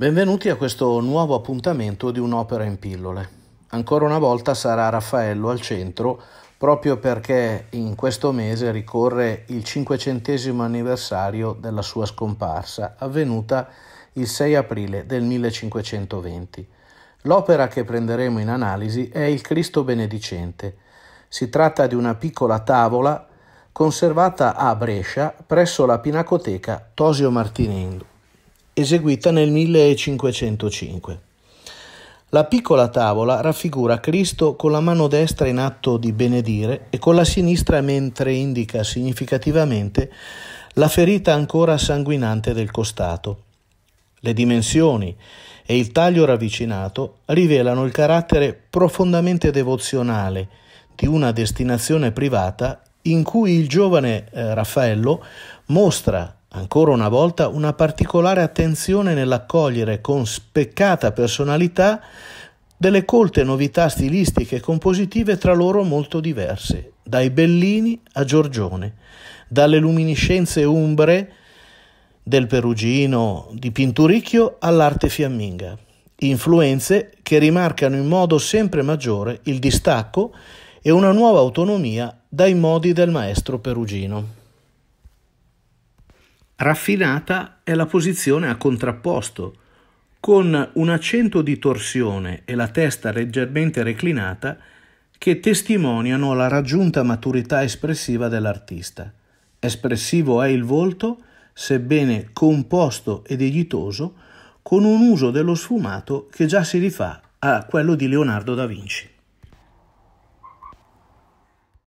Benvenuti a questo nuovo appuntamento di un'opera in pillole. Ancora una volta sarà Raffaello al centro proprio perché in questo mese ricorre il cinquecentesimo anniversario della sua scomparsa, avvenuta il 6 aprile del 1520. L'opera che prenderemo in analisi è Il Cristo Benedicente. Si tratta di una piccola tavola conservata a Brescia presso la Pinacoteca Tosio Martinendo eseguita nel 1505. La piccola tavola raffigura Cristo con la mano destra in atto di benedire e con la sinistra mentre indica significativamente la ferita ancora sanguinante del costato. Le dimensioni e il taglio ravvicinato rivelano il carattere profondamente devozionale di una destinazione privata in cui il giovane eh, Raffaello mostra ancora una volta una particolare attenzione nell'accogliere con speccata personalità delle colte novità stilistiche e compositive tra loro molto diverse, dai Bellini a Giorgione, dalle luminescenze umbre del Perugino di Pinturicchio all'arte fiamminga, influenze che rimarcano in modo sempre maggiore il distacco e una nuova autonomia dai modi del maestro perugino. Raffinata è la posizione a contrapposto, con un accento di torsione e la testa leggermente reclinata che testimoniano la raggiunta maturità espressiva dell'artista. Espressivo è il volto, sebbene composto e dignitoso, con un uso dello sfumato che già si rifà a quello di Leonardo da Vinci.